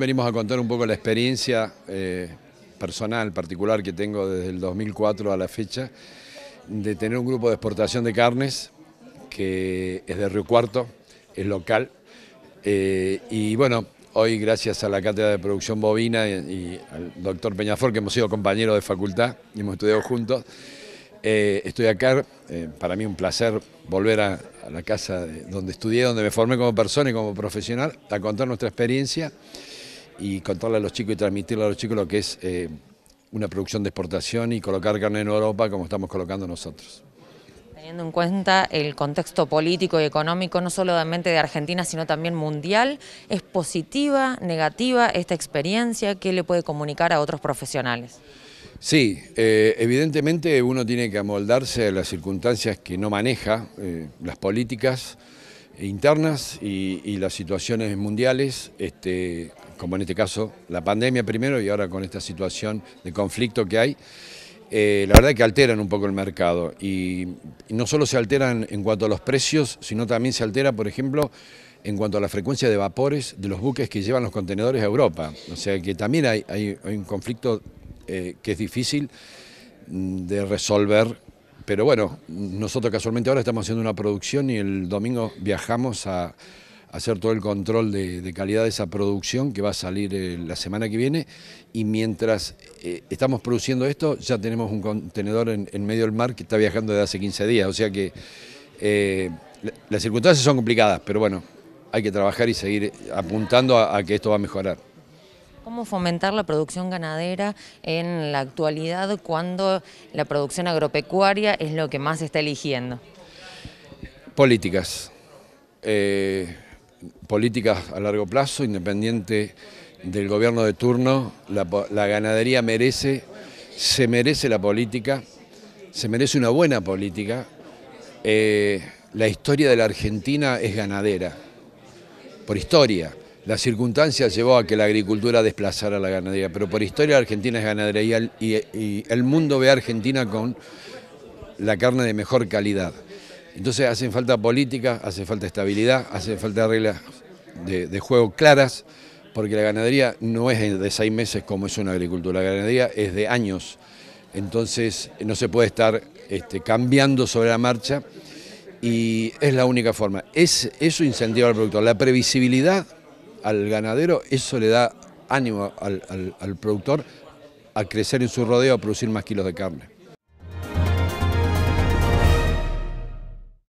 Venimos a contar un poco la experiencia eh, personal, particular que tengo desde el 2004 a la fecha, de tener un grupo de exportación de carnes que es de Río Cuarto, es local. Eh, y bueno, hoy gracias a la Cátedra de Producción Bovina y, al doctor Peñafor, que hemos sido compañeros de facultad y hemos estudiado juntos, eh, estoy acá, para mí un placer volver a, la casa donde estudié, donde me formé como persona y como profesional, a contar nuestra experiencia y contarle a los chicos y transmitirle a los chicos lo que es eh, una producción de exportación y colocar carne en Europa como estamos colocando nosotros. Teniendo en cuenta el contexto político y económico, no solamente de Argentina, sino también mundial, ¿es positiva, negativa esta experiencia? ¿Qué le puede comunicar a otros profesionales? Sí, eh, evidentemente uno tiene que amoldarse a las circunstancias que no maneja, eh, las políticas internas y, las situaciones mundiales. Este, como en este caso la pandemia primero y ahora con esta situación de conflicto que hay, eh, la verdad que alteran un poco el mercado y, no solo se alteran en cuanto a los precios, sino también se altera, por ejemplo, en cuanto a la frecuencia de vapores de los buques que llevan los contenedores a Europa. O sea que también hay, hay, un conflicto eh, que es difícil mm, de resolver. Pero bueno, nosotros casualmente ahora estamos haciendo una producción y el domingo viajamos a hacer todo el control de, calidad de esa producción que va a salir eh, la semana que viene y mientras eh, estamos produciendo esto ya tenemos un contenedor en, medio del mar que está viajando desde hace 15 días, o sea que eh, las circunstancias son complicadas, pero bueno, hay que trabajar y seguir apuntando a, que esto va a mejorar. ¿Cómo fomentar la producción ganadera en la actualidad cuando la producción agropecuaria es lo que más se está eligiendo? Políticas políticas a largo plazo, independiente del gobierno de turno, la, ganadería merece, se merece la política, se merece una buena política. Eh, la historia de la Argentina es ganadera, por historia. La circunstancia llevó a que la agricultura desplazara a la ganadería, pero por historia la Argentina es ganadera y, y el mundo ve a Argentina con la carne de mejor calidad. Entonces hacen falta políticas, hace falta estabilidad, hace falta reglas de, juego claras, porque la ganadería no es de seis meses como es una agricultura, la ganadería es de años. Entonces no se puede estar este, cambiando sobre la marcha y es la única forma. Es, eso incentiva al productor. La previsibilidad al ganadero, eso le da ánimo al productor a crecer en su rodeo, a producir más kilos de carne.